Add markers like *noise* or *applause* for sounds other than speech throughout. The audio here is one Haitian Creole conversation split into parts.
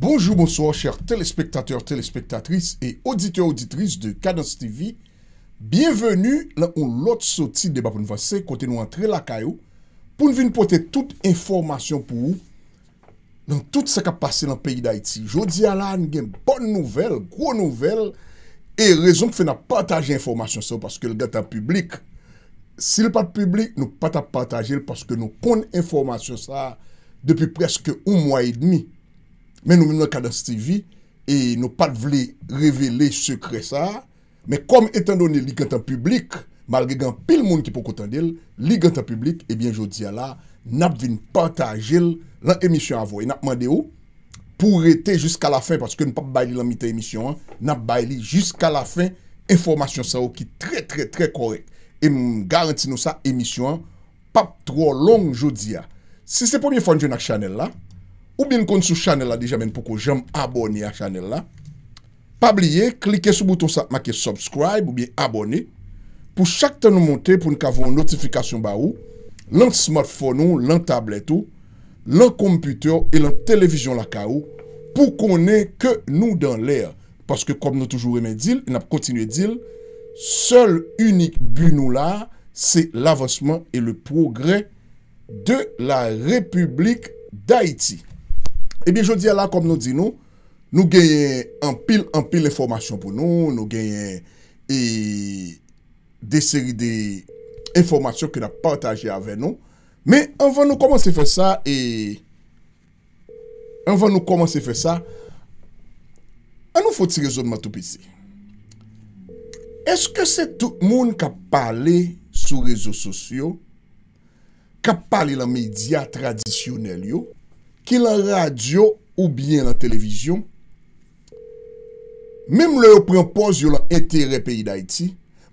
Bonjou, bonsoor, chèr telespektatèr, telespektatris e auditeur-auditris de Kadans TV. Bienvenu la ou lot soti de Bapoun Vase, kote nou antre lakay ou. Poun vi nou pote tout informasyon pou ou, nan tout sa ka pase nan peyi d'Aiti. Jodi ala, an gen bon nouvel, kwo nouvel, e rezon kfe nan pataje informasyon sa ou, paske l gata publik. Si l pat publik, nou pata pataje l, paske nou kon informasyon sa, depi preske ou mwa et demi. Men nou men nou akadansi TV, e nou pat vle revele sekre sa, men kom etan doni ligantan publik, malge gan pil moun ki pou koutan del, ligantan publik, ebyen jodi ya la, nap vin patajel lan emisyon avoy. Nap mande yo, pou rete jusqu'a la fin, paske nou pap bayli lan mitan emisyon, nap bayli jusqu'a la fin, informasyon sa yo ki tre tre tre korek. E m garanti nou sa emisyon, pap tro long jodi ya. Se se pomiye fondjou nan chanel la, Ou bien kon sou chanel la dija men pou kon jem abonye a chanel la. Pa blye, klike sou bouton sa makye subscribe ou bien abonye. Pou chak tan nou monte pou nou kavon notifikasyon ba ou, lan smartphone ou, lan tablet ou, lan komputer ou, e lan televizyon la ka ou, pou konen ke nou dan lè. Paske kom nou toujou remè dil, nou ap kontinuè dil, sol unik bunou la, se l avansman e le progre de la republik da iti. Ebyen eh jodi ala kom nou di nou, nou genyen anpil anpil informasyon pou nou, nou genyen eh, de seri de informasyon ki na partaje ave nou. Men anvan nou komanse fè sa, anvan eh, nou komanse fè sa, anou fote se rezonman tou pise? Eske se tout moun ka pale sou rezo sosyo, ka pale la media tradisyonel yo? ki la radyo ou byen la televizyon, mem le yo prempos yo la etere peyi da iti,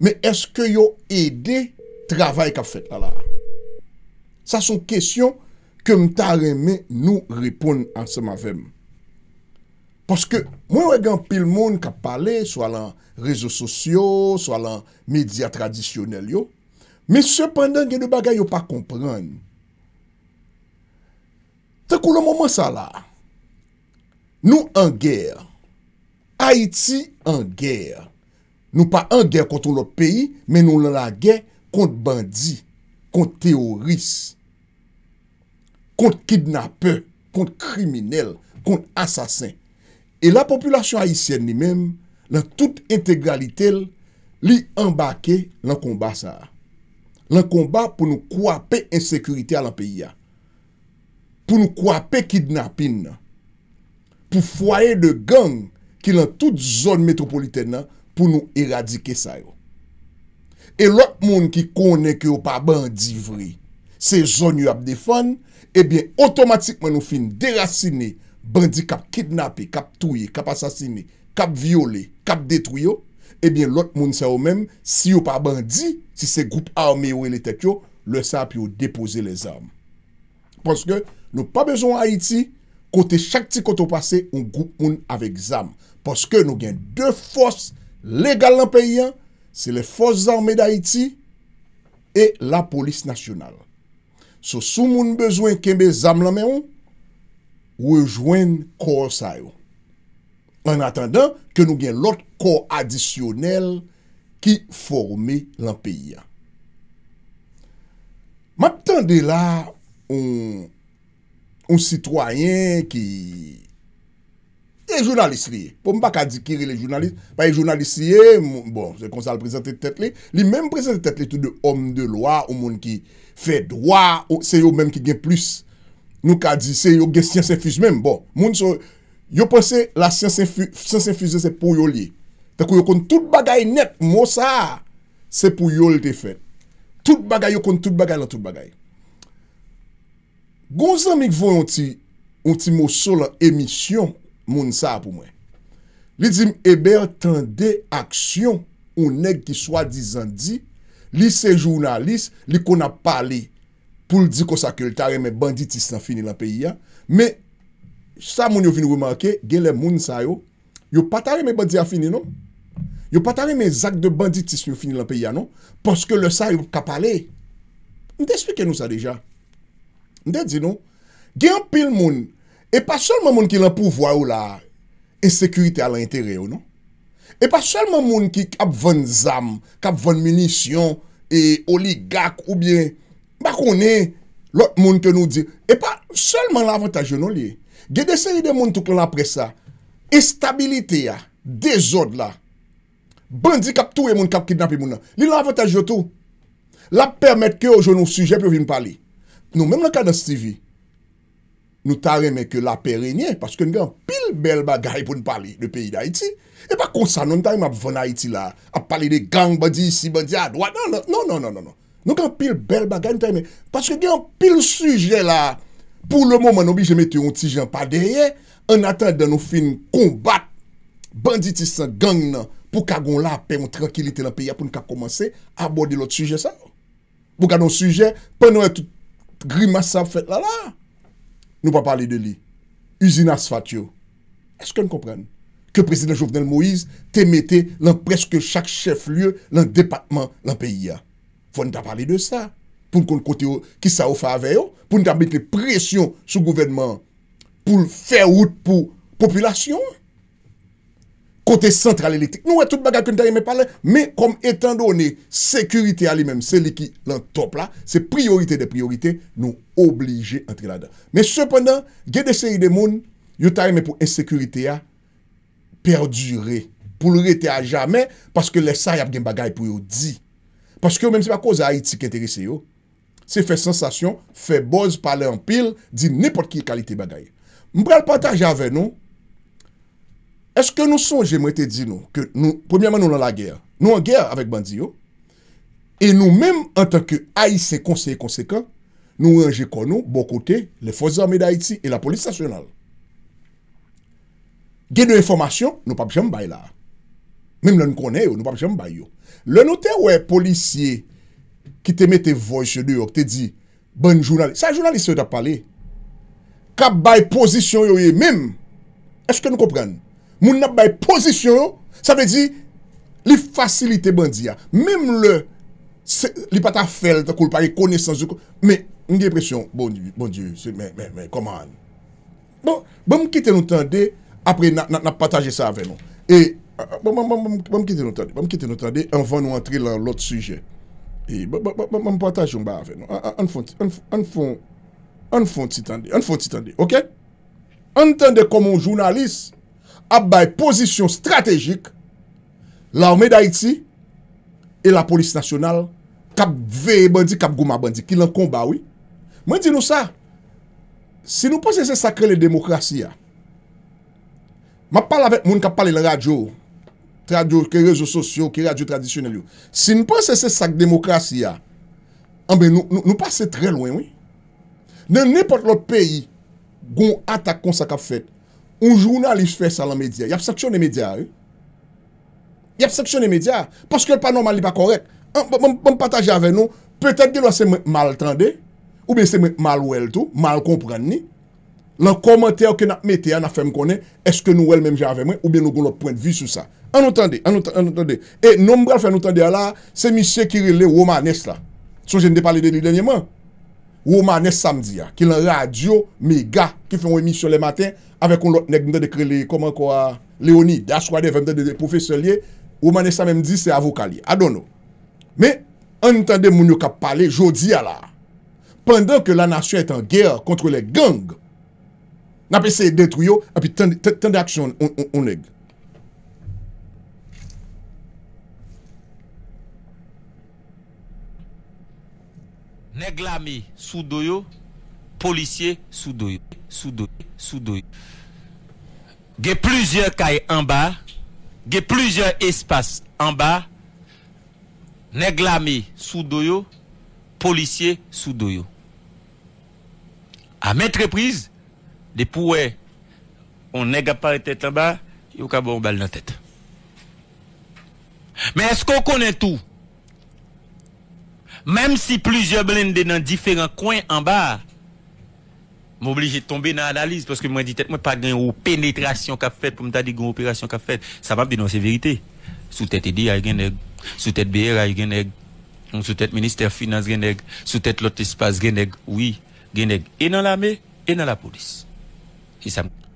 me eske yo ede travay ka fet la la? Sa son kesyon ke mta reme nou repoun anse mavem. Paske mwen wegan pil moun ka pale, swa lan rezo sosyo, swa lan media tradisyonel yo, me sepandan genou bagay yo pa kompran, Te kou lè mouman sa la, nou an gèr, Haiti an gèr, nou pa an gèr konton lòt peyi, men nou lè la gèr kont bandi, kont teoris, kont kidnape, kont kriminel, kont asasin. E la populasyon Haitienne ni mèm, lè tout integralitel, li an bakè lè an komba sa. Lè an komba pou nou kou apè ensekurite a lè peyi ya. pou nou kwape kidnapin nan, pou fwaye de gang ki lan tout zon metropoliten nan, pou nou eradike sa yo. E lot moun ki konen ki yo pa bandi vri, se zon yo ap defan, ebyen otomatikman nou fin derasine bandi kap kidnapin, kap touye, kap asasine, kap viole, kap detwyo, ebyen lot moun sa yo men, si yo pa bandi, si se goup arme yo ene tek yo, le sa ap yo depoze le zan. Ponske, nou pa bezon Haïti, kote chak ti koto pase, ou goun avèk zam. Poske nou gen dè fos legal lan peyi an, se lè fos zanmè d'Haïti e la polis nasyonal. So sou moun bezwen kembe zam lan mè ou, ou e jwen kor sa yo. An atan dan, ke nou gen lòt kor adisyonel ki formè lan peyi an. Maktan dè la, ou... Un citoyen ki e jounalist liye. Pou mba ka di kiri le jounalist, pa e jounalist liye, bon, se konsal prezente tet li. Li men prezente tet li tout de om de loa ou moun ki fe dwa, se yo men ki gen plus. Nou ka di, se yo gen siyansen fuj men, bon. Moun so, yo pwese la siyansen fuj se pou yo liye. Te kou yo kon tout bagay net, mou sa, se pou yo li te fet. Tout bagay yo kon tout bagay la tout bagay. Gon zanmik vou yon ti mou sol an emisyon moun sa pou mwen. Li di m eber eh tande aksyon ou neg ki swa dizan di, li se jounalist, li kon ap pale pou l di kos a ke l tare men banditis nan fini la peyi ya. Me, sa moun yo vin wimake, gen le moun sa yo, yo pa tare men bandi a fini non? Yo pa tare men zak de banditis yo fini la peyi ya non? Poske le sa yo kapale. E, m de explike nou sa deja. Nde di nou, gen apil moun, e pa solman moun ki la pouvoi ou la esekurite ala entere ou nou. E pa solman moun ki kapvan zam, kapvan munisyon, e oligak ou bien, bakone lout moun ke nou di. E pa solman la avantage ou nou li. Gen deseri de moun tou klon apre sa, estabilite ya, dezod la, bandi kap tou e moun kap kidnap yon moun. Li la avantage ou tou? La permette ki yo joun ou suje pou vin pali. Nou menm la ka dan sti vi Nou ta reme ke la pe renyen Paske nou gen pil bel bagay pou nou pali De peyi da iti E pa konsa nou neta yon ap ven a iti la Ap pali de gang badi, si bandi, adwa Non, non, non, non, non Nou gen pil bel bagay nou neta yon Paske gen pil suje la Pou le mouman nou bi jeme te yon tijan pa derye An atan dan nou fin kombat Banditi san gang nan Pou ka gon la pe yon tranquilite la peyi A pou nou ka komanse A borde lout suje sa Pou ka nou suje Pou ka nou etou Grima sa fèt lala. Nou pa pali de li. Uzina sfat yo. Eske nou kompren? Ke prezident Jovenel Moïse te mette lan preske chak chef lye lan depatman lan peyi ya. Fon nou ta pali de sa. Poun kon kote yo ki sa ou fa aveyo. Poun nou ta mette presyon sou gouvenman pou l'feout pou populasyon. kote sentral elektik. Nou wè tout bagay koun ta yeme pale, me kom etan do wne sekurite a li menm, se li ki lan top la, se priorite de priorite, nou oblije entre la dan. Me sependan, gè de seri de moun, yo ta yeme pou ensekurite a perdure, pou lorete a jamen, paske lè sa yap gen bagay pou yo di. Paske yo menm se pa koza a iti kenterise yo, se fè sensasyon, fè boz pale an pil, di nipot ki kalite bagay. Mbre alpata jave nou, Eske nou sonje mwen te di nou? Ke nou, premiyaman nou nan la gèr. Nou an gèr avèk bandi yo. E nou mèm an tanke aise konseye konsekwen, nou anje konou, bokote, le fòzyan mèdaiti, e la polisi sasyonal. Gè de informasyon, nou pap jèm bay la. Mèm lè nou konè yo, nou pap jèm bay yo. Lè nou te wè polisiye ki te mè te voyse yo, te di, ban jounalise, sa jounalise yo ta pale, ka bay posisyon yo yo mèm, eske nou komprenn? Moun ap bay pozisyon yo, sa ve di, li fasilite bandiya. Mem le, li pata fel tako lpa, e kone sansou, me, nge presyon, bon di, bon di, koman. Bon, ban mkite nou tande, apre nan pataje sa ave nou. E, ban mkite nou tande, ban mkite nou tande, an van nou antre lalot suje. E, ban mkite nou tande, an fon, an fon, an fon ti tande, an fon ti tande, ok? Antande koman jounalist, ap bay pozisyon stratejik, la oume da iti, e la polis nasyonal, kap veye bandi, kap gouma bandi, ki lan komba oui. Mwen di nou sa, si nou pan se se sakre le demokrasi ya, ma pal avek moun kap pale le radyo, radyo ki rezo sosyo, ki radyo tradisyonel yo. Si nou pan se se sakre demokrasi ya, ambe nou pan se tre lwen oui. Nen nepot lot peyi, goun ata kon sa kap fet, Un jounalist fè sa la medya, y ap saksyon e medya e. Y ap saksyon e medya e, paske panoman li pa korek. An pataj avè nou, pètèd di lò se mal tende, ou bè se mal wèl tou, mal komprenne ni. Lan komentèw ke nan metè an afèm konè, eske nou wèl menm javè mwen, ou bè nou goun lò pwènt vi sou sa. An otende, an otende. E, nombral fè an otende ala, se misye kirilè ou omanes la. So jende pali deni denyèman. Ou manè samdi ya, ki lan radyo mega ki fè ou emisyon le matin, avek ou lot neg mdè dekrele, koman kwa, Leoni, Daswade, vè mdè de profesyon liye, ou manè samè mdi, se avokali, adon nou. Me, an tande moun yo ka pale, jodi ya la, pendan ke la nasyon etan gèr kontre le gang, napè se detuyo, api tande aksyon ou neg. Neglame sou doyo, Polisye sou doyo, Sou doyo, sou doyo, Ge pluzyon kaye anba, Ge pluzyon espase anba, Neglame sou doyo, Polisye sou doyo, A met repriz, De pouwe, On nega paret et anba, Yo kabou anbal nan tet. Men esko konen tou, Mem si plujer blinde nan diferant kwen an bar, m'oblije tombe nan analize, poske mwen ditet mwen pa gen ou penetrasyon ka fet, pou mwen ta di gen ou operasyon ka fet, sa mwen binonsi verite. Sou tete D.I. gen neg, sou tete B.R.I. gen neg, sou tete Ministère Finance gen neg, sou tete L'Hôte Espace gen neg, oui, gen neg, e nan la mer, e nan la polis. E sa mwen.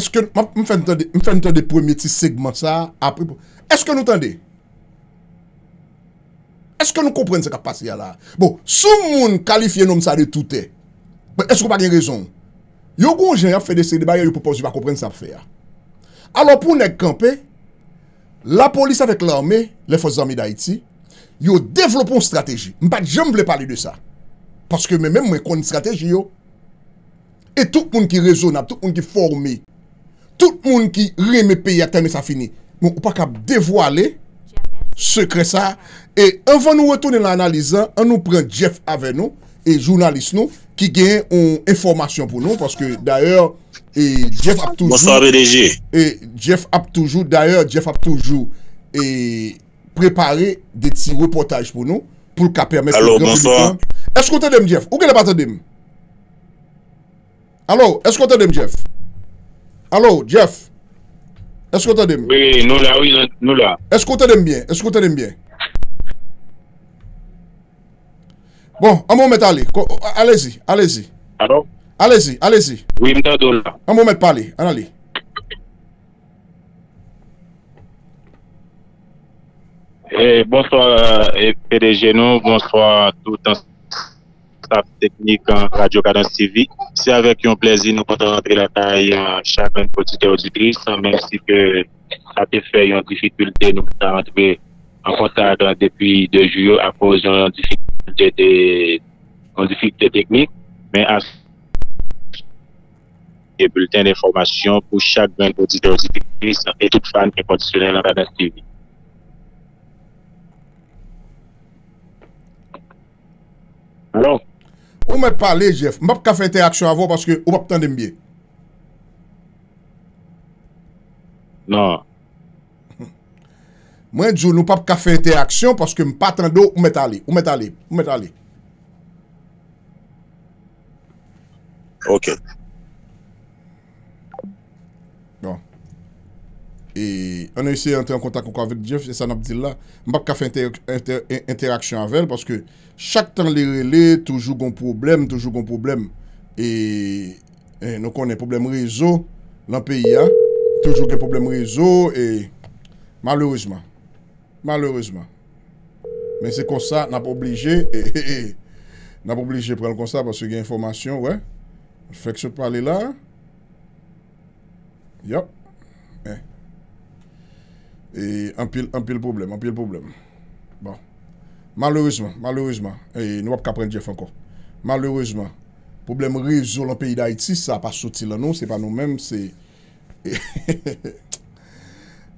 Eske, mwen fèm tende pou mwen ti segman sa apri pou. Eske nou tende? Eske nou komprende se kap pase ya la? Bon, sou moun kalifiye nom sa de toutè, eske ou pa gen rezon? Yo goun jenye a fè de sèri de baye, yo pou posi pa komprende sa fè ya. Alors pou nou ek kampe, la polis avèk l'armè, lè fòz armè d'Haïti, yo devlopon strategi. Mbèk jèm vle pale de sa. Paske mè mè mwen kon strategi yo. Et tout moun ki rezon ap, tout moun ki formè, tout moun ki remè pey ak teme sa fini. Moun ou pa kap devwale, sekre sa, E, an van nou retounen l'analizan, an nou pren Jeff ave nou, e jounalist nou, ki gen yon informasyon pou nou, paske, d'ayor, e, Jeff ap toujou, Monsan, re-déjé. E, Jeff ap toujou, d'ayor, Jeff ap toujou, e, prepare de ti reportaj pou nou, pou l'ka permès... Alo, monsan. Eskote dem, Jeff, ouke le bate dem? Alo, eskote dem, Jeff? Alo, Jeff? Eskote dem? Oui, nous la, oui, nous la. Eskote dem bien, eskote dem bien? Bon, an mwen met a li. A le zi, a le zi. A le zi, a le zi. Oui, mwen met a do la. An mwen met pa li, an a li. Bonsoir, PDG nou. Bonsoir tout an staff teknik an Radio Kadans TV. Se avek yon plezi nou konta rentre la tay yon chakman potite auditris. Mersi ke sa te fe yon difikulte nou konta rentre. an konta agran depi de juyo apozyon yon difikte teknik, men as... ...de bulten de formasyon pou chak ben poti de otistik kris an etout fan prekondisyonel an rada siv. Allo? Ou men pale, Jeff? Mbap ka fe interaksyon avon paske ou mbap tan demye? Nan. Mwen djou nou pap ka fe interaksyon paske m patran do ou met a li. Ou met a li. Ou met a li. Ok. Bon. E, ane yose ente an kontak anko avik Djev, se san ap di la, m pap ka fe interaksyon avèl paske chak tan li rele, toujou gen problem, toujou gen problem, e, nou konen problem rezo, lan pe ya, toujou gen problem rezo, e, malourizman. Malheureseman. Men se konsa, nan pou oblije. Eh, eh, eh, nan pou oblije pren konsa paswe gen informasyon. Fek se pale la. Yap. Anpil problem. Anpil problem. Malheureseman. E nou ap kapren jef ankon. Malheureseman. Problem rezo l'anpil da iti, sa pa soti la non, nou. Se pa nou menm se... *laughs*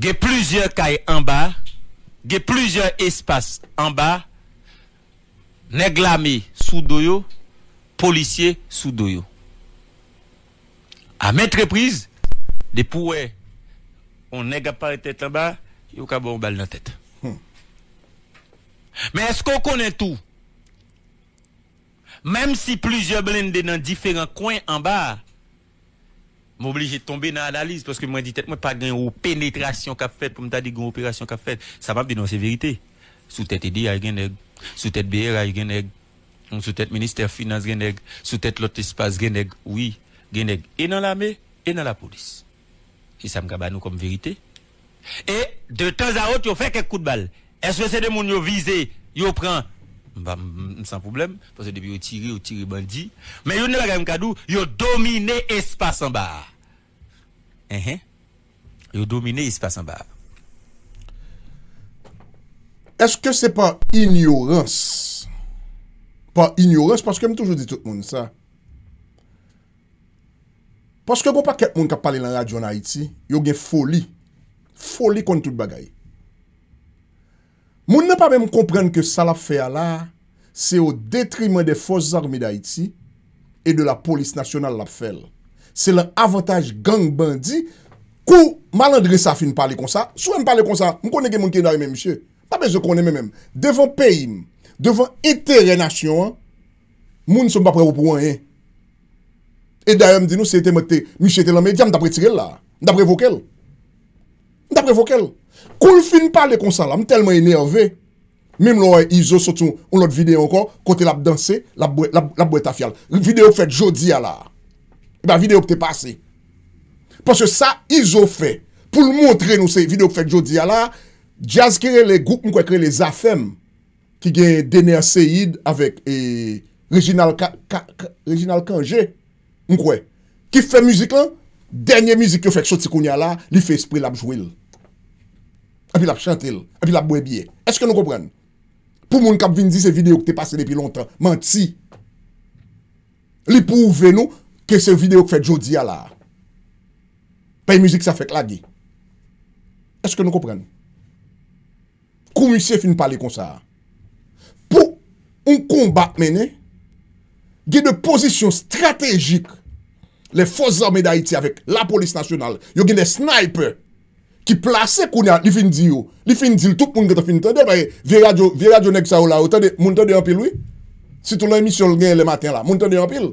Ge plujer kay anba, ge plujer espas anba, neglami sou doyo, polisye sou doyo. A met repriz, de pouwe, on nega pa etet anba, yo ka bon bal nan tet. Men esko konen tou, menm si plujer blinde nan diferant kwen anba, obligé de tomber dans l'analyse parce que moi dit tête moi pas gain ou pénétration qu'a fait pour me dire une opération qu'a fait ça va dire non c'est vérité sous tête y a gain sous tête BR a gain sous tête ministère finance gain sous tête l'autre espace gain oui gain et dans l'armée et dans la police et ça me gaba nous comme vérité et de temps à autre on fait quelques coups de balle est-ce que c'est des gens qui visé, ils prend m san poublem, pou se debi ou tiri, ou tiri bandi, men yon ne bagay m kadou, yon domine espas an ba. Ehe, eh. yon domine espas an ba. Eske se pa ignorans? Pa ignorans, paske m toujou di tout moun sa. Paske goun pa ket moun ka pale lan radyon Haiti, yon gen foli, foli kon tout bagay. Moun nan pa bèm komprende ke sa la pfe ala, se ou detrimen de fos armi da iti, e de la polis nasyonal la pfe ala. Se lè avantage gang bandi, kou malandre safi nou pale kon sa, sou m pale kon sa, m konen gen moun ki nan yon mèm mèm mèm. Ta bèm se konen mèm mèm. Devon peyim, devon eterenasyon, moun sou m pa pre wopou an yon. E dayan m di nou se eten mèm te, mèm m che eten lèmèm, diyan m dapre tirel la. M dapre vokel. M dapre vokel. Kou l fin pale konsan la, m telman enervé. Mèm l wè, e izo sotou, on lot videyo ankon, kote la b danse, la b wè ta fial. Videyo p fèd jodi a la. E ba videyo p te pase. Pòsè sa, izo fè. Poul montre nou se videyo p fèd jodi a la, jazz kere lè goup m kwen kre lè zafem ki gen dener Seyid avèk e Reginald Kange m kwen. Ki fè müzik lan, denye müzik yo fèk sotikouni a la, li fè espril ap jwil. api lap chante l, api lap bwe bie. Eske nou kopren? Pou moun kap vin di se videyo ki te pase depi lontan, manti. Li pou ouve nou, ke se videyo ki fè Jody Allah. Paye mouzik sa fèk lage. Eske nou kopren? Komisye fin pale kon sa. Pou, un kombat mene, gen de posisyon strategik, le fosa mè da iti avèk la polis nasyonal, yo gen de snaype, Ki plase konya li fin di yo. Li fin di l tout moun gata fin ten de. Baye, vira diyo neg sa ou la. Moun ten de yon pil ouy? Si tou loun misyon l gen le matin la. Moun ten de yon pil?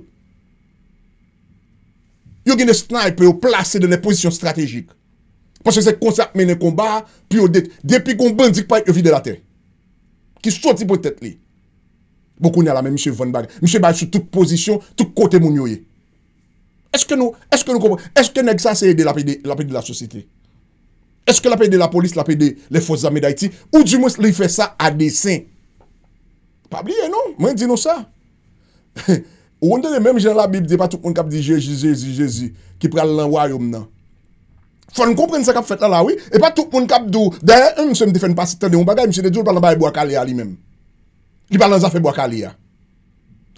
Yo gen de snaype yo plase dene posisyon strategik. Paske se konsap menen konba. Pyo det. Depi kon ban dik paye yo vide la ten. Ki soti pou tet li. Bo konya la men Miche Van Bag. Miche Bag sou tout posisyon, tout kote moun yo ye. Eske nou? Eske nou konba? Eske neg sa se yede la pi de la sosite? Eske la pe de la polis, la pe de non? non *laughs* le fos zame da iti, ou di mwen se li fe sa a desen? Pa bliye nou? Mwen di nou sa? Ou wonde de menm jen la bib de patouk moun kap di jeji, jeji, jeji, jeji, ki pral lan waryoum nan. Fwa nou kompren se kap fet la la wii, e patouk moun kap dou, deren mwen se m defen pasi ten de moun bagay, mwen se de di ou palan baye bo akalya li menm. Li palan zafen bo akalya.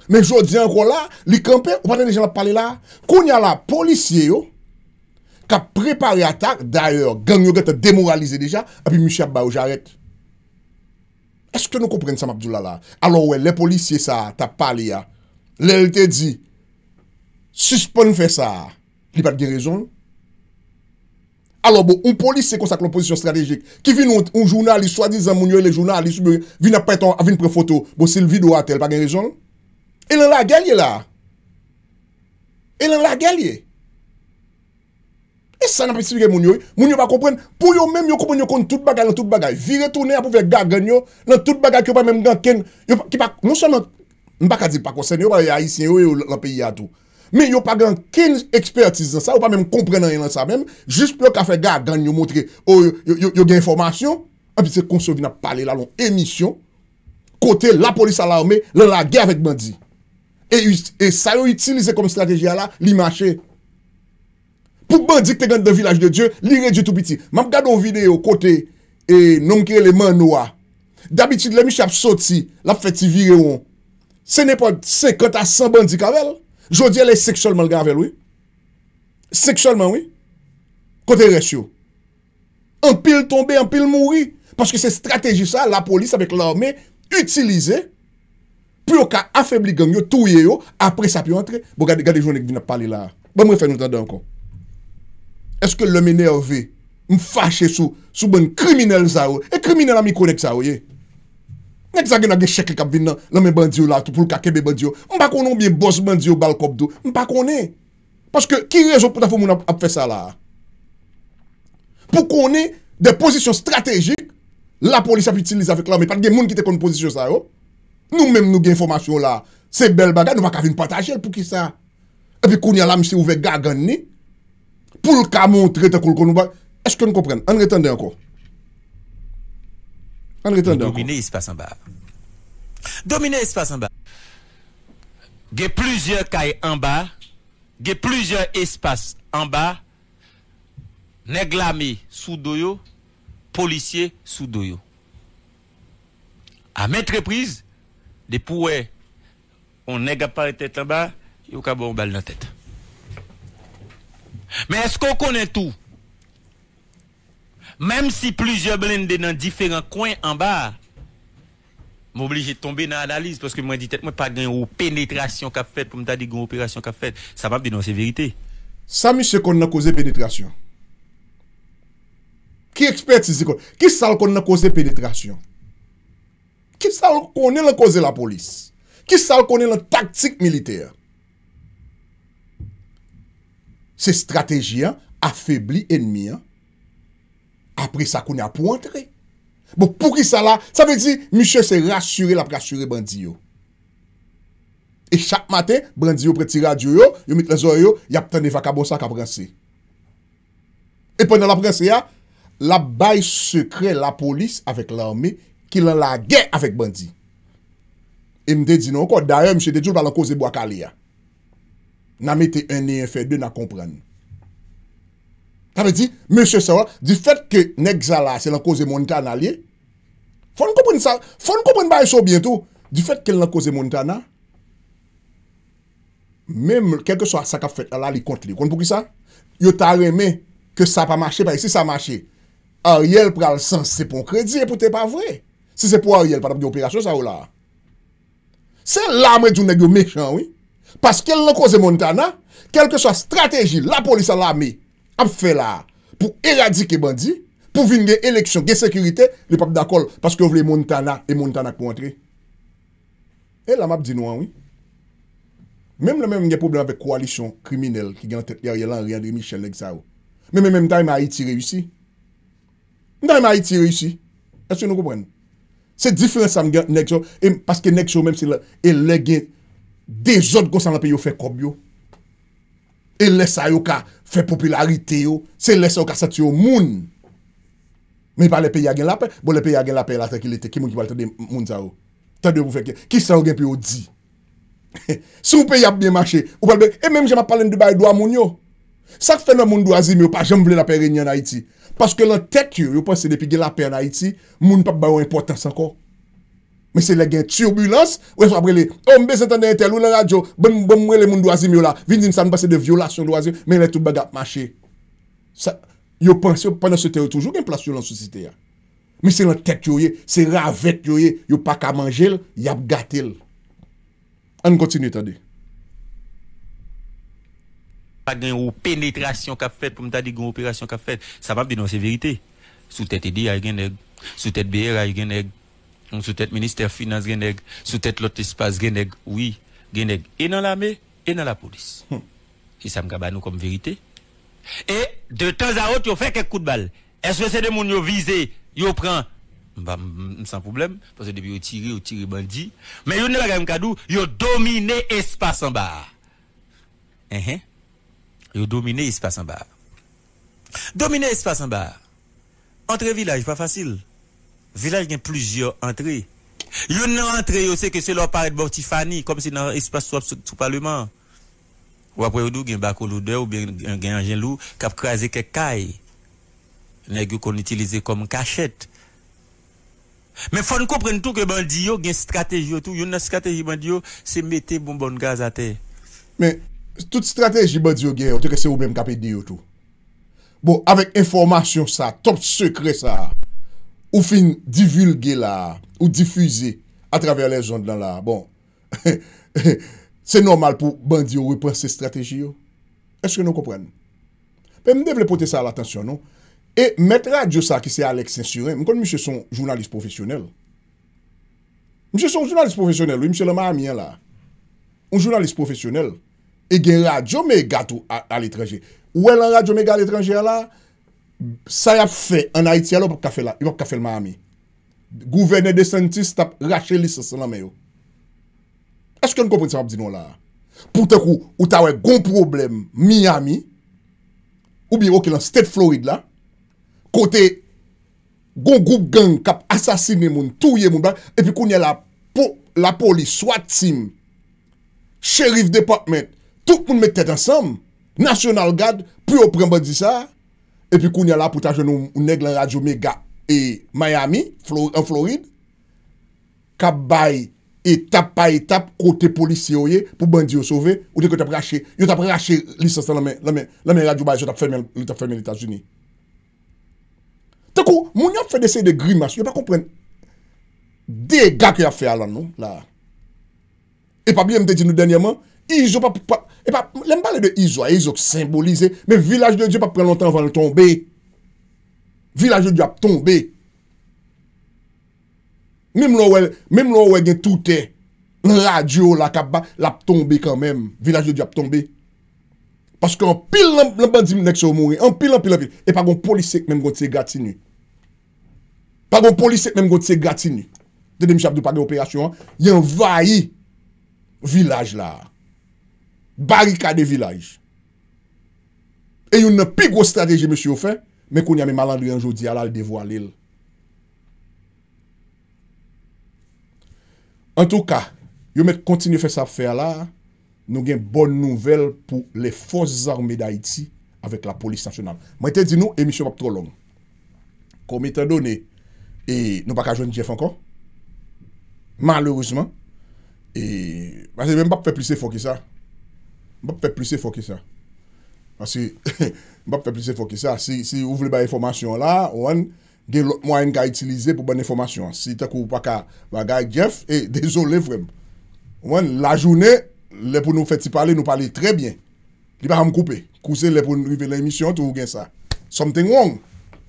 Men jodi an kon la, li kampe, ou paten de jen la pali la, kon ya la, polisye yo, ka prepare atak, d'ayor, gang yo gete demoralize deja, api mishap ba ou oh, jaret. Eske nou kompren Sam Abdullah la? Alo we, le polisye sa, ta pale ya, le lte di, suspon fe sa, li pat gen rezon? Alo bo, un polis se konsak l'opposisyon strategik, ki vin un jounalis, swadi zan moun yo, le jounalis, vin apay ton, avin pre foto, bo se l video atel, li pat gen rezon? Elen la gelye la? Elen la gelye? E sa nan pe sire moun yo, moun yo pa kompren, pou yo menm yo kompren yo kon tout bagay nan tout bagay. Vire tounen apou fe gargan yo nan tout bagay ki yo pa menm gan ken. Mou son nan, mou baka di pa konsen, yo pa ya isyen yo, yo la peyi ya tou. Men yo pa gan ken ekspertise dan sa, yo pa menm kompren nan yon sa menm. Juspe lò ka fe gargan yo, montre yo gen informasyon, api se konsen vi nan pale la lon emisyon. Kote la polis ala ome, la la ge avet bandi. E sa yo itilize kom strategiya la, li mache... Pou bandik te gande de vilaj de Diyo, li re Diyo tou biti. Mam gado videyo kote e nongre le man noa. Dabitid le mi chap soti, lap feti vireyon. Se nepo, se kota san bandik avel, jodi ale seksualman gave lwi. Seksualman wii. Kote resyo. Anpil tombe, anpil mouri. Paske se strategi sa, la polis avek la ome, utilize, pyo ka afebli ganyo, touye yo, apre sa pyo antre, bo gade jonek vina pali la. Ba mrefe nou tanda ankon. Eske lome nerve m fache sou bon kriminel za ou? E kriminel a mi konek za ou ye? Nek zagen a ge chek li kap vin nan lome bandi ou la, tupou l kakebe bandi ou. M pa konon biye bos bandi ou bal kop do. M pa konen. Paske ki rezon pou ta foun moun ap fe sa la? Pou konen de posisyon strategik, la polisy ap utilize avik la ou. Me pat gen moun kite kon posisyon za ou. Nou menm nou gen informasyon la. Se bel bagay nou va kavin patajel pou ki sa. E pi konen la mi se ouve gagan ni. pour le cas montrer tant qu'on nous Est-ce que nous comprenons On retendez encore. En encore. Dominer l'espace en bas. Dominez l'espace en bas. Il y a plusieurs cailles en bas. Il y a plusieurs espaces en bas. Neglami sous doyo, policier sous doyo. À mettre prise des pouets, on n'est pas la tête en bas, il y a un balle dans la tête. Men esko konen tou? Mem si plujer blinde nan diferant kwen an ba, m'oblije tombe nan analize, poske mwen ditet mwen pa gen ou penetrasyon ka fet, pou mwen ta di gen ou operasyon ka fet, sa pap denonsi non, verite. Sa mi se kon nan kose penetrasyon? Ki ekspert se zikon? Ki sal kon nan kose penetrasyon? Ki sal konen nan kose la polis? Ki sal konen nan taktik militer? Se strateji an, afebli enmi an, apre sa kon a pou antre. Bo pouri sa la, sa ve di, Mishè se rasyure la preasyure bandi yo. E chak mate, bandi yo pre ti radyo yo, yo mit le zoy yo, yap ten evaka bosa ka prensi. E pwè nan la prensi ya, la bay sekre la polis avek l'arme ki lan la gen avek bandi. E mde di nan kon, dayan Mishè de djoul pa lan koze bo akali ya. nan mette un niye fè, dè nan kompran. Ta mè di, mèche sa wè, di fèt ke nèk zala, se lankoze mounita nan liye, fòn koupoun sa, fòn koupoun ba yè so bientou, di fèt ke lankoze mounita nan, mèm, kelke so a sakap fèt, nan la li kont li, kon pou ki sa, yo ta remè, ke sa pa mâche, pa yè si sa mâche, a riyèl pral san, se pon kredi, epote pa vre, se se pou a riyèl, patap di operasyon sa wè la. Se la mè di yon nèk yo m Paske l lankoze Montana, kelke sa strategi la polisa la non, me, ap fe la, pou eradike bandi, pou vin gen eleksyon gen sekurite, le pap d'akol, paske ou vle Montana, e Montana pou antre. E la map di nou anwi. Mem la mem gen problem ave koalisyon kriminel, ki gen tetler yalan riyadri Michel Nekzawo. Mem men men mta yon a iti reyusi. Mta yon a iti reyusi. E se nou koupren? Se difrens am gen Nekzawo, e paske Nekzawo men se le gen De zot gosan la pe yo fe kob yo. E lesa yo ka fe popularite yo. Se lesa yo ka sat bon, yo moun. Mwen pa lepe ya gen la pe. Bo lepe ya gen la pe la te ki lete. Ki moun ki balte de moun za yo. Te de pou fe ke. Ki sa yo gen pe yo di. Se moun pe yap biye mache. Ou balbe. E menm jama pale ndibay do a moun yo. Sa fè nan moun do a zi. Mwen pa jame vle la pe renyan a iti. Paske lan tek yo. Yo pwese depi gen la pe an a iti. Moun pap bayo importan san ko. Men se le gen turbulence, ou en fabrele, ombe sentan den etel, ou len radyo, bon, bon mwen le moun doazim yo la, vin zin san base de violasyon doazim, men le tou bagap mache. Yo panse, yo panse teri toujou, gen plasyon lan souzite ya. Men se lan tet yo ye, se ravet yo ye, yo pa ka manjel, yap gatel. An kontinu etade. A gen ou penetrasyon kap fet, pou mwen ta di gen operasyon kap fet, sa pa binonsi verite. Sou tet edi a gen neg, sou tet beye a gen neg, sous tête ministère finance sous tête l'autre espace genèg oui et dans l'armée et dans la police hmm. et ça me gaba nous comme vérité et de temps à autre ils fait quelques coups de balle est-ce que c'est des gens yo visé yo prend bah, sans problème parce que depuis yo tiré ils tiré bandit mais ils ne pas cadeau, ils yo dominé l'espace en bas hein, hein? dominé espace en bas dominer espace en bas entre village pas facile Vilaj gen plujyo antre Yon nan antre yo se ke se lor paret Bon Tiffany kom se nan espas Swap sou palouman Ou apre yon dou gen bako lou de ou euh, Gen anjen lou kap kraze ke kaj Nè gyo kon itilize kom kachet Men fon koupren tout ke ban diyo Gen strateji yo tou Yon nan strateji ban diyo se mette bon bon gazate Men tout strateji ban diyo gen Ou te kese ou men kapi diyo tou Bon avek informasyon sa Top sekre sa Ou fin divulge la, ou difuze a travèr lè zon dlan la, bon, se *laughs* normal pou bandi ou reprense strategi yo? Eske nou kompren? Pe mde vle pote sa l'atensyon, nou? E met radio sa ki se Alex Sinsurè, mkon mjè son jounalist profesyonel. Mjè son jounalist profesyonel, wè mjè lè ma amyen la. Un jounalist profesyonel, e gen radio mè gato a l'étranjè. Ou el an radio mè gato a l'étranjè la, Sa yap fe an Haiti alo pou kafe la, yon pou kafe l'ma ami. Gouverne de Saint-Iste tap rachelise san lame yo. Aske yon komprense wap di nou la? Pouten kou, ou tawe gon problem Miami, ou biro ki lan State Florida la, kote gon group gang kap asasine moun, touye moun blan, epi kou nye la polis, swat tim, sheriff department, tout moun met tete ansam, national guard, pou yo prembe di sa, Epi kou ni ala pou taje nou ou neg lan radyo mega e Miami, en Florid, ka bay etap pa etap kote polisi yo ye pou bandi yo sove, ou dek yo tap rache, yo tap rache lisansan la men radyo bay, yo tap ferme l'Etats-Unis. Tekou, moun yo fè dese de grimas, yo pa kompren, de gak yo fè ala nou la, epa biye mte di nou denyaman, Izo pa, e pa, lem pale de Izo a, Izo ki symbolize, me vilaj de diyo pa pren lontan van l tombe. Vilaj de diyo ap tombe. Mem nou we gen toute, la diyo la kap ba, l ap tombe kanmem, vilaj de diyo ap tombe. Paske an pil an, lem pa diyo mnek se ou moure, an pil an, e pa gon polisek menm gote se gati nou. Pa gon polisek menm gote se gati nou. Te dem chap do pa gen operasyon, yon vayi vilaj la. Barika de vilaj E yon nan pig wò strategi Mè koun yame malandri anjou di alal Devo alil En tou ka Yon mè kontinu fè sa fè ala Nou gen bon nouvel Pou le fòs armè d'Aiti Avèk la polis sasyonam Mwen te di nou emisyon wap tro long Kou mè te do ne Nou baka joun jef ankon Malourousman Mwen se mè mbap fè plise fò ki sa Mbap pe plise fok ki sa. Mbap pe plise fok ki sa. Si ouvle ba informasyon la, ouan, gen lout mwen ga itilize pou ban informasyon. Si te kou wak a, wak ga ek jef, e, dezol le vremb. Ouan, la jounen, le pou nou feti pale, nou pale tre bien. Li ba ham koupe. Kouse le pou nou rivele emisyon, tou ou gen sa. Something wong.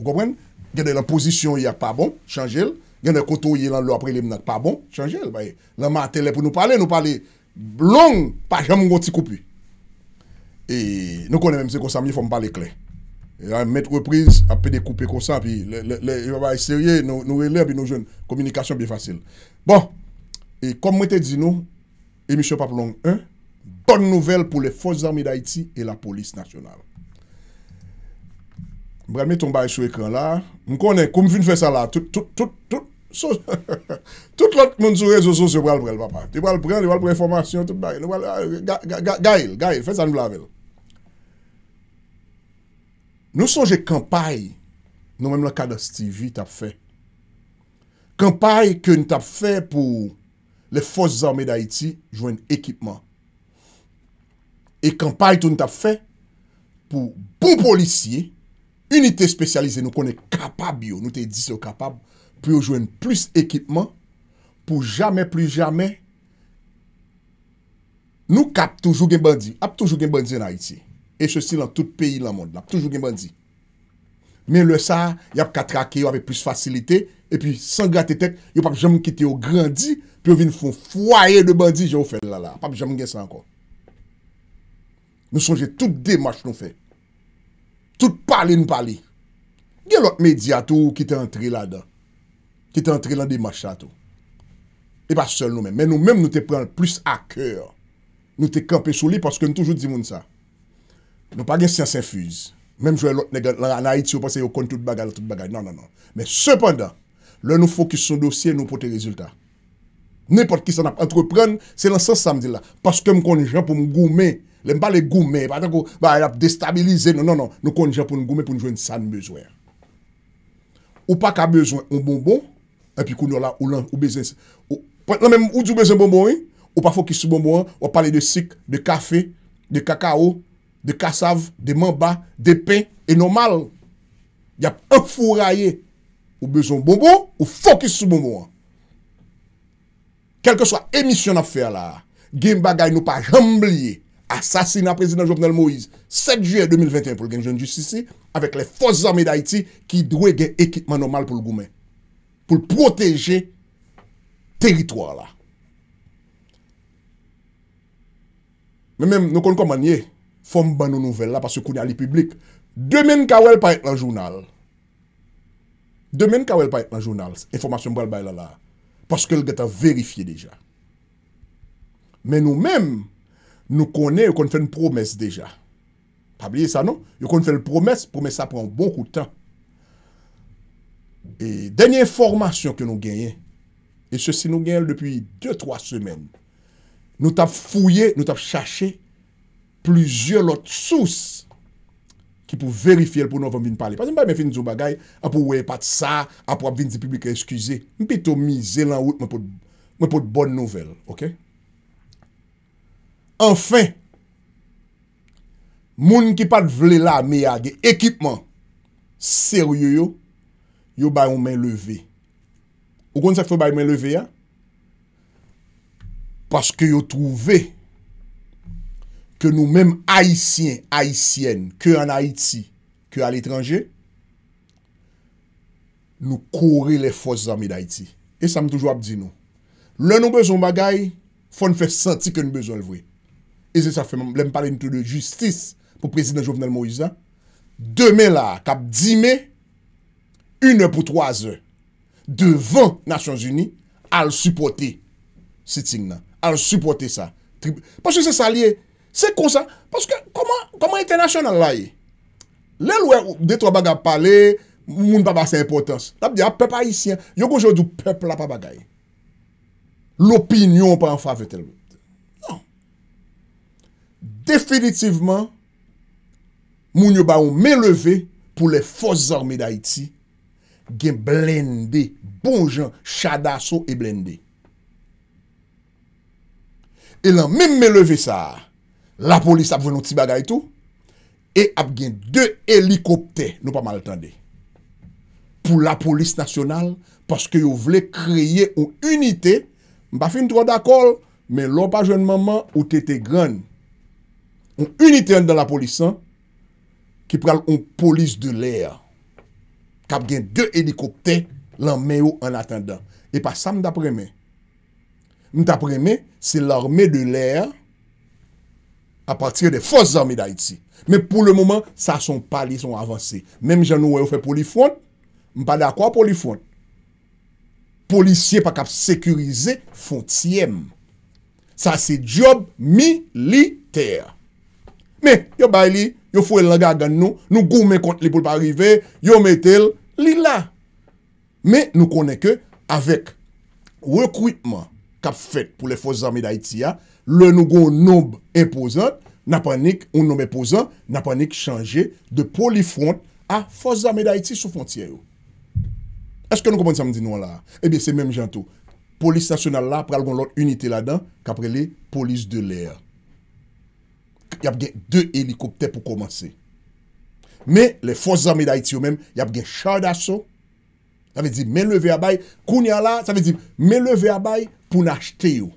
Ou kopwen? Gen de la posisyon yak pa bon, chanjel. Gen de koto yelan lo apre li mnat pa bon, chanjel. La maten le pou nou pale, nou pale long, pa jam mwoti koupi. E nou konen mwen se konsa mi fom ba le kle. E la mwen met repriz apè de koupe konsa. Pi yon wapay serye nou releb yon joun. Komunikasyon biye fasyl. Bon, e kom mwen te di nou, e miche pap long 1, bon nouvel pou le fos army da iti e la polis nasyonal. Mwen mwen mwen tomba yon sou ekran la. Mwen konen, kou mwen fin fè sa la. Tout, tout, tout, tout, tout lout moun sou rezo sou se wapal prel, papa. Te wapal prel, te wapal prel informasyon, te wapal, gael, gael, fè sa nou lavel. Nou sonje kampaye Nou menm la kada sti vi tap fe Kampaye ke nou tap fe pou Le fos zanme da iti Jwen ekipman E kampaye tou nou tap fe Pou bon polisye Unite spesyalize nou konen kapab yo Nou te disyo kapab Pou yo jwen plus ekipman Pou jame pli jame Nou kap tou jougen bandi Aptou jougen bandi nan iti E se si lan tout peyi lan moun. Toujou gen bandi. Men lè sa, yap katrake yo avè plus fasilite. E pi, san gratitek, yo pap jaman kite yo grandi, pi yo vin foun fwaye de bandi, yo ou fè lala. Pap jaman gen sa ankon. Nou sonje tout demache nou fè. Tout pale nou pale. Gen lòt medya tou ki te antre la dan. Ki te antre lan demache la tou. E pa sel nou men. Men nou men nou te pran plus a kèr. Nou te kampe sou li paske nou toujou di moun sa. Nou pa gen siyans infuze. Mem jwè lòt negèl anayiti ou pa se yo kon tout bagay, lòt tout bagay. Non, non, non. Men sepanda, lè nou fokus son dosye nou pote rezultat. Nèpot ki san ap entrepren, se lan san samdi la. Paske m kon jwè pou m goume. Lè m pale goume, paten ko ba el ap destabilize. Non, non, non. Nou kon jwè pou m goume pou m jwè n san bezwe. Ou pa ka bezwe un bonbon, epi kou nou la ou bezwe. Ou djou bezwe bonbon, ou pa fokus bonbon, ou pale de sik, de kafe, de kakao, De kasav, de mamba, de pen, e nomal. Y ap enfouraye ou bezon bombo ou fokis sou bombo an. Kelke swa emisyon ap fè la, gen bagay nou pa jambliye, asasina prezident Jovnel Moïse, 7 juye 2021 pou gen jen ju sisi, avek le fos zame d'Haïti ki dwe gen ekitman nomal pou l'goumen. Pou l'proteje teritoar la. Men men, nou kon kon manye, Fom ban nou nouvel la, pas yo kouni a li publik. Demen kawel pa et lan jounal. Demen kawel pa et lan jounal, e formasyon mwen bay la la. Paske l get a verifiye deja. Men nou men, nou konen yo kon fèn promes deja. Pabliye sa nou? Yo kon fèn promes, promes sa pran bonkou tan. E denye formasyon ke nou genye, e se si nou genye depi 2-3 semen, nou tap fouye, nou tap chache, Plüje lot sous ki pou verifi el pou nou van vin pale. Pasen bay men fin djou bagay, apou we pat sa, apou ap vin di publik eskize. Mwen pitou mize lan wout, mwen pot bon nouvel, ok? Enfè, moun ki pat vle la meyage, ekipman, seryoyo, yo bay ou men leve. Ogon se fwe bay men leve ya? Paske yo trouve... ke nou mèm Haitien, Haitien, ke an Haiti, ke an l'étranger, nou koure lè fòs zami d'Haiti. E sa mè toujou ap di nou. Lè nou bezon bagay, fò n'fè santi ke nou bezon l'vri. E zè sa fè mèm, lè m'pare noutou de justice, pou prezident Jovenel Moïse, demè la, kap di mè, unè pou troisè, devan Nasyons Unis, al supporte, si tignan, al supporte sa. Pas chè se sa liè, Se konsan, paske, koman, koman internasyonan la ye? Le lwe, detwa baga pale, moun ba basse impotans. Lab di, ap ah, pep a yisi, yon konjou di pep la pa bagay. L'opinyon pa an fave tel mout. Nan. Definitiveman, moun yo ba ou me leve, pou le fosan me da iti, gen blende, bon jan, chadaso e blende. E lan, mime me leve sa a, la polis ap ven nou ti bagay tou, e ap gen de helikopte nou pa mal tende. Pou la polis nasyonal, paske yo vle kreye ou unité, mba fin tro d'akol, men lop pa jen maman ou tete gran, ou unité an dan la polisan, ki pral ou polis de lè ya, kap gen de helikopte lan men yo an atendan. E pa sa mda preme. Mda preme, se lorme de lè ya, a patir de fos zanmi da iti. Me pou le mouman, sa son pali son avanse. Mem jan nou wè ou fè polifon, mpa da kwa polifon? Polisye pa kap sekurize fon tiyem. Sa se job militer. Me, yo bay li, yo fwe lagagan nou, nou gou men kont li pou pa rive, yo men tel li la. Me, nou konen ke, avèk rekwitman, Kap fèt pou le fòs zarmè d'Haïti ya, le nou goun noum imposant, na panik, ou noum imposant, na panik chanje de polifront eh a fòs zarmè d'Haïti sou fontyè yo. Eske nou komponsyam di nou an la? Ebyen, se mèm jantou. Polis stasyonal la pral goun lòt unitè la dan, kapre li polis de lè. Y ap gen dè helikopter pou komanse. Mè, le fòs zarmè d'Haïti yo mèm, y ap gen chardas yo, Kounya la, sa ve di, men leve abay pou na chte yo.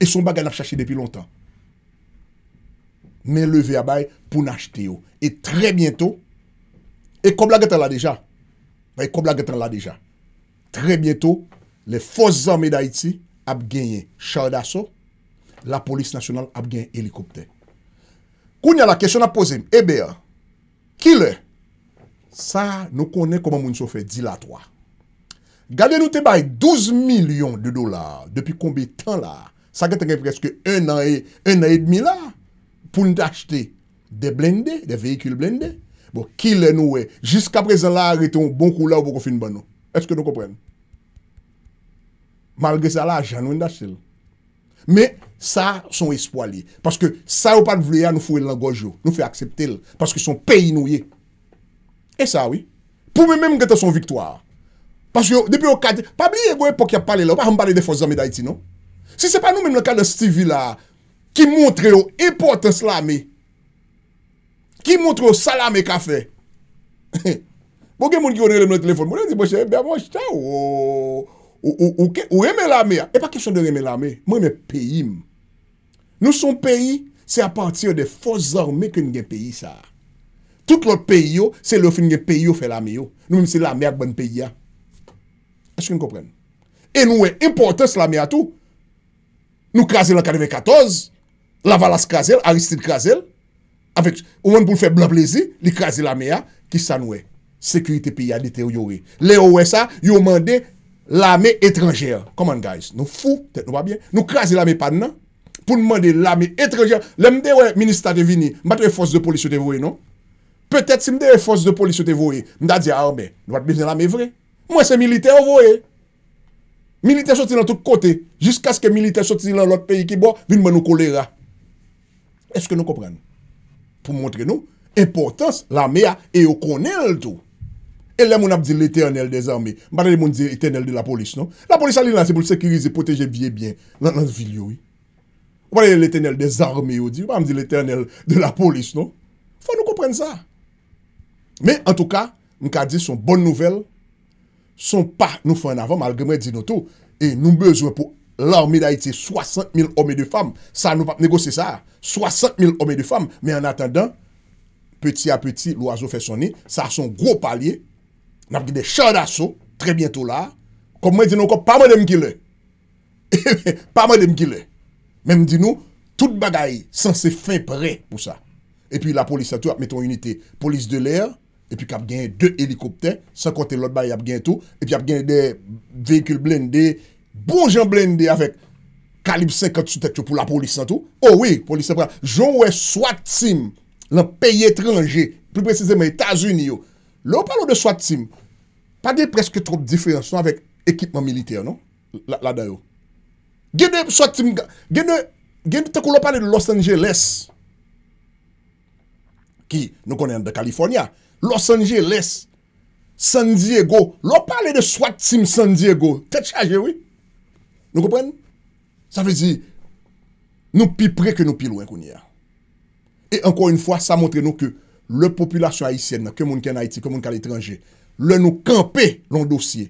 E son bagay nan chache depi lontan. Men leve abay pou na chte yo. E tre biento, e kob la getan la deja. Veye, kob la getan la deja. Tre eh biento, le fos zanme da iti ap genye chardaso. La polis nasyonal ap genye helikopte. Kounya la, kesyon ap pose, ebe, ki le? Kounya la, kesyon ap pose, ebe, ki le? Sa nou konen koman moun sou fe dilatwa. Gade nou te bay 12 milyon de dolar depi kombi tan la, sa gen te gen preske 1 an e, 1 an e dmi la, pou nou te achete de blendé, de vehikul blendé, bo ki le nou we, jiska prezen la, rete yon bon kou la ou pou kon fin ban nou. Eske nou kompren? Malge sa la, jan nou yon dashel. Me, sa son espo ali. Paske sa ou pat vle ya nou fwe langojo, nou fwe akseptel, paske son peyi nou ye. E sa wè. Pou mè mè mwen gata son viktoar. Pas yo, depi yo kade, pa bli e goye pok ya pale la, ou pa mbale de fos zame da iti, non? Si se pa nou mè mwen kade sti vi la, ki montre yo importance la me, ki montre yo salame ka fe. Mwen gen moun ki yon re le mwen telefon, mwen gen di poche, e be a mwen chan ou, ou, ou, ou, ou, ou reme la me. E pa kesyon de reme la me, mwen mè peyim. Nou son peyi, se a pati yo de fos zame ke nge peyi sa. Sout lot peyi yo, se le fin nye peyi yo fe lame yo. Nou mese lame yon bon peyi ya. Aske n kompren? E nou e importans lame ya tou. Nou krasil an kadeve katoz. Lavalas krasil, Aristide krasil. Avek, ou mwen pou fè blablezi, li krasil lame ya. Ki sa nou e? Sekurite peyi ya, dite ou yori. Le ou e sa, yon mande lame etranjere. Koman guys, nou fou, tete nou ba bie. Nou krasil lame pan nan, pou nman de lame etranjere. Lemde ou e, minister de vini, mbate ou e fos de polisio de vwe non? Pe tèt si mde e fos de polis yo te voe, mda di arme, ah, mwa te bevne la me vre. Mwen se militer yo voe. Militer soti nan tout kote, jiska skè militer soti nan l'ot peyi ki bo, vin man ou kolera. Eske nou kompren? Pou montre nou, importans, la me a, e yo konen l'tou. E lè moun ap di l'Eternel des Arme. Mwane lè moun di Eternel de la polis, non? La polis a li lansi pou l'sekirize, poteje, vie, bien, lant nan zvilyou. Mwane l'Eternel des Arme yo di, mwa mdi l'Eternel de la polis, non? Fwa nou kompren sa? Men, an tou ka, m ka di son bon nouvel, son pa nou fè an avan, mal gen mwen di nou tou, e nou m bezwen pou la ou mè da ite 60.000 ome de fam, sa nou pap negose sa, 60.000 ome de fam, men an atendan, petit a petit, l'oiseau fè soni, sa son gro palye, nap gide chan da sou, tre bientou la, kom mwen di nou ko, pa mwen de m gile, pa mwen de m gile, men m di nou, tout bagay, san se fè pre pou sa, epi la polis atou ap meton unité, polis de lèr, epi kap genye 2 helikopter, 50 lot bay ap genye tou, epi ap genye de vehikul blendé, bonjen blendé avèk, kalib 50 sutek yo pou la polisan tou, o wè, polisan pou la, joun wè swat tim, lan peyi etreanje, pli prezise men Etasun yo, lò wè palo de swat tim, pa de preske trop diferans, son avèk ekipman militer, no? La dayo. Genye swat tim, genye, genye te kou lò pale de Los Angeles, ki nou konen de Kalifornia, Losanje les, San Diego, lo pale de swat tim San Diego, te chaje wè? Nou kompren? Sa vezi, nou pi pre ke nou pi lwen konye. E ankon yon fwa, sa montre nou ke le populasyon Haitienne, ke moun ken Haiti, ke moun ken l'étranger, le nou kampe loun dosye.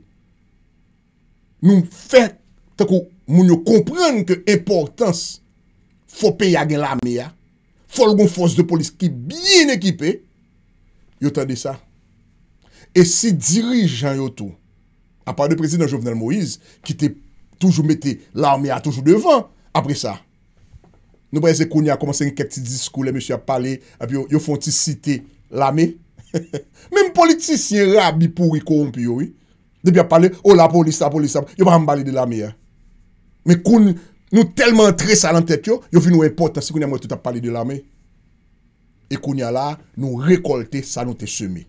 Nou fè, ta kou moun yo kompren ke importans, fò pe yagen la mè ya, fò lgon fòs de polis ki bin ekipè, Yo tende sa. E si dirijan yo tou, a pa de prezident Jovenel Moïse, ki te toujou mette l'armè a toujou devan, apre sa, nou ba yese koun ya komanse gen kèk ti diskou, le mè sya pale, ap yo yon fonti site l'armè. *laughs* Mèm politisyen rabi pouri korompi yo, debya pale, o oh, la polisa, polisa, yon pa mbale de l'armè ya. Mè koun nou telman tres sa lan tèt yo, yo vin nou importansi koun ya mwen touta pale de l'armè. E konya la nou rekolte sanote seme.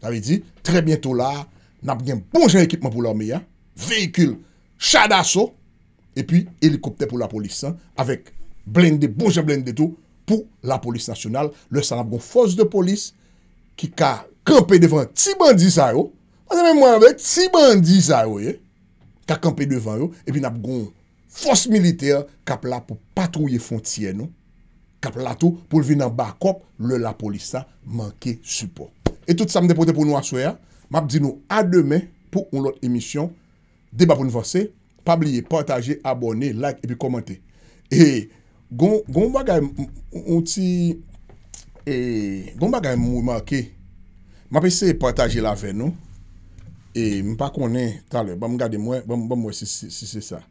Tave di, tre bientou la, nap gen bonjen ekipman pou lor meya, veyikil chadaso, e pi helikopte pou la polis sa, avek blende, bonjen blende tou, pou la polis nasyonal, lor sa nap gon fos de polis, ki ka kampe devan tiban dizay yo, ane men mwen ve, tiban dizay yo ye, ka kampe devan yo, e pi nap gon fos militer, kap la pou patrouye fon tiyen yo, Kap lato pou vin nan bakop, le la polisa manke supo. E tout sa m depote pou nou aswe ya, map di nou ademe pou un lot emisyon, deba pou nou vase, pabliye, pataje, abone, like, epi komante. E, goun bagay moun ti, e, goun bagay moun manke, mapise pataje la ve nou, e, m pa konen taler, ba bon, m gade mwen, ba bon, bon, m wese se se sa,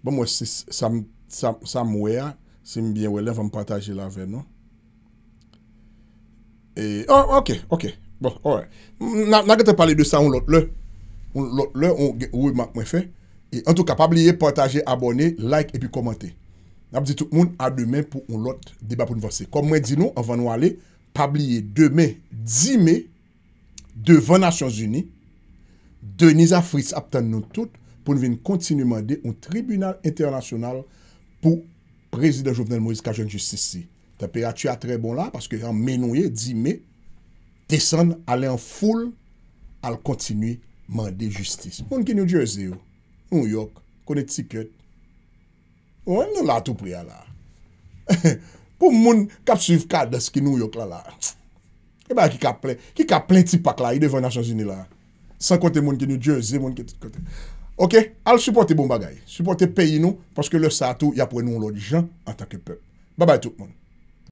ba m wese sa mwe ya, Simbyen, wè, lè, vèm pataje la vèm, nou. E, oh, ok, ok, bon, orè. Nage te pale de sa, ou lòt lè. Ou lòt lè, ou, wè, mwen fè. E, en tout ka, pabliye, pataje, abone, like, epi komante. Nap di tout moun, a demè pou ou lòt, deba pou nou vase. Kom mwen di nou, an vè nou ale, pabliye, demè, di mè, devan Nasyons Uni, denisa fris aptan nou tout, pou nou ven kontinu mande, ou tribunal internasyonal, pou, Prezident Jouvenel Moïse kajen justice si. Temperature a tre bon la, paske yon menonye di me, desan ale an foul, al kontinui mande justice. Moun ki nou djeze yo, nou yok, kone tiket, ou an nou la tou priya la. *laughs* Pou moun kap suif kad das ki nou yok la la, e eh ba ki kap plen tipak la, i devan Nasyan Zini la. San kote moun ki nou djeze, moun ki tout kote. Ok, al supporte bon bagay. Supporte peyi nou, paske le sa tou, ya pouen nou lodi jan, ata ke pe. Ba bay tout moun.